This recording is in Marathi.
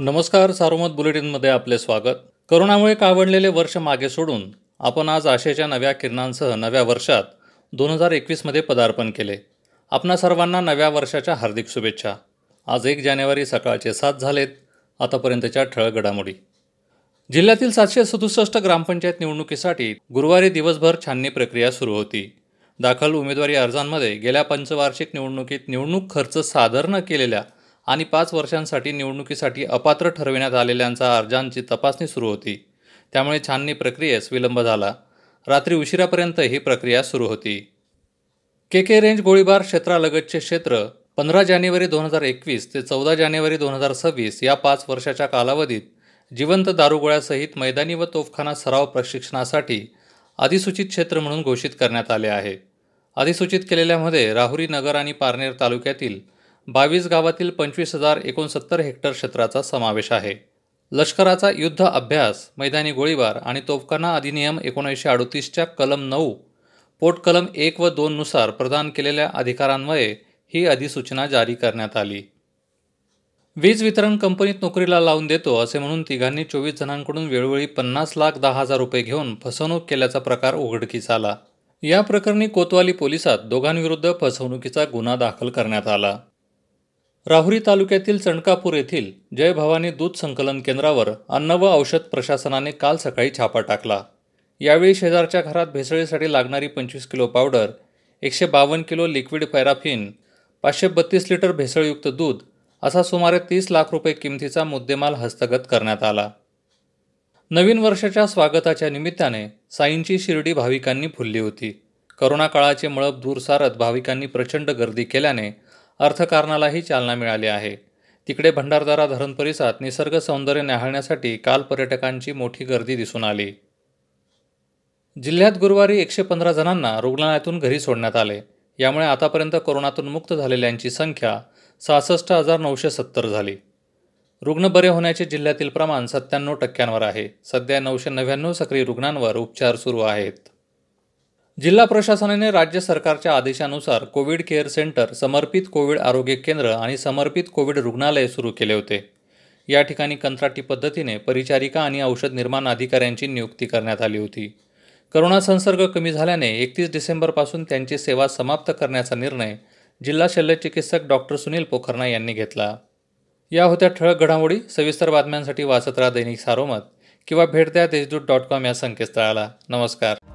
नमस्कार सारोमत बुलेटिनमध्ये आपले स्वागत करोनामुळे कावडलेले वर्ष मागे सोडून आपण आज आशेच्या नव्या किरणांसह नव्या वर्षात दोन हजार एकवीसमध्ये पदार्पण केले आपणा सर्वांना नव्या वर्षाच्या हार्दिक शुभेच्छा आज एक जानेवारी सकाळचे सात झालेत आतापर्यंतच्या ठळक घडामोडी जिल्ह्यातील सातशे सदुसष्ट ग्रामपंचायत निवडणुकीसाठी गुरुवारी दिवसभर छाननी प्रक्रिया सुरू होती दाखल उमेदवारी अर्जांमध्ये गेल्या पंचवार्षिक निवडणुकीत निवडणूक खर्च सादर न केलेल्या आणि पाच वर्षांसाठी निवडणुकीसाठी अपात्र ठरविण्यात आलेल्यांचा अर्जांची तपासणी सुरू होती त्यामुळे छाननी प्रक्रियेस विलंब झाला रात्री उशिरापर्यंत ही प्रक्रिया सुरू होती के के रेंज गोळीबार क्षेत्रालगतचे क्षेत्र पंधरा जानेवारी दोन हजार एकवीस ते चौदा जानेवारी दोन हजार सव्वीस या पाच वर्षाच्या कालावधीत जिवंत दारुगोळ्यासहित मैदानी व तोफखाना सराव प्रशिक्षणासाठी अधिसूचित क्षेत्र म्हणून घोषित करण्यात आले आहे अधिसूचित केलेल्यामध्ये राहुरी नगर आणि पारनेर तालुक्यातील बावीस गावातील पंचवीस हजार एकोणसत्तर हेक्टर क्षेत्राचा समावेश आहे लष्कराचा युद्ध अभ्यास मैदानी गोळीबार आणि तोफखाना अधिनियम एकोणीसशे अडोतीसच्या कलम नऊ पोट कलम एक व दोननुसार प्रदान केलेल्या अधिकारांमुळे ही अधिसूचना जारी करण्यात आली वीज वितरण कंपनीत नोकरीला लावून देतो असे म्हणून तिघांनी चोवीस जणांकडून वेळोवेळी पन्नास लाख दहा हजार रुपये घेऊन फसवणूक केल्याचा प्रकार उघडकीस आला या प्रकरणी कोतवाली पोलिसात दोघांविरुद्ध फसवणुकीचा गुन्हा दाखल करण्यात आला राहुरी तालुक्यातील चणकापूर येथील जय भवानी दूध संकलन केंद्रावर अन्न व औषध प्रशासनाने काल सकाळी छापा टाकला यावेळी शेजारच्या घरात भेसळीसाठी लागणारी पंचवीस किलो पावडर एकशे बावन्न किलो लिक्विड पॅराफिन पाचशे बत्तीस लिटर भेसळयुक्त दूध असा सुमारे तीस लाख रुपये किमतीचा मुद्देमाल हस्तगत करण्यात आला नवीन वर्षाच्या स्वागताच्या निमित्ताने साईंची शिर्डी भाविकांनी फुलली होती करोना काळाचे मळब दूर सारत भाविकांनी प्रचंड गर्दी केल्याने अर्थकारणालाही चालना मिळाली आहे तिकडे भंडारदारा धरण परिसरात निसर्ग सौंदर्य न्याहाळण्यासाठी काल पर्यटकांची मोठी गर्दी दिसून आली जिल्ह्यात गुरुवारी एकशे पंधरा जणांना रुग्णालयातून घरी सोडण्यात आले यामुळे आतापर्यंत कोरोनातून मुक्त झालेल्यांची संख्या सहासष्ट हजार नऊशे सत्तर झाली रुग्ण बरे होण्याचे जिल्ह्यातील प्रमाण सत्त्याण्णव टक्क्यांवर आहे सध्या नऊशे नव्याण्णव सक्रिय रुग्णांवर उपचार सुरू आहेत जिल्हा प्रशासनाने राज्य सरकारच्या आदेशानुसार कोविड केअर सेंटर समर्पित कोविड आरोग्य केंद्र आणि समर्पित कोविड रुग्णालय सुरू केले होते या ठिकाणी कंत्राटी पद्धतीने परिचारिका आणि औषध निर्माण अधिकाऱ्यांची नियुक्ती करण्यात आली होती करोना संसर्ग कमी झाल्याने एकतीस डिसेंबरपासून त्यांची सेवा समाप्त करण्याचा निर्णय जिल्हा शल्यचिकित्सक डॉक्टर सुनील पोखर्णा यांनी घेतला या होत्या ठळक घडामोडी सविस्तर बातम्यांसाठी वाचत राहा दैनिक सारोमत किंवा भेट द्या देशदूत डॉट कॉम या संकेतस्थळाला नमस्कार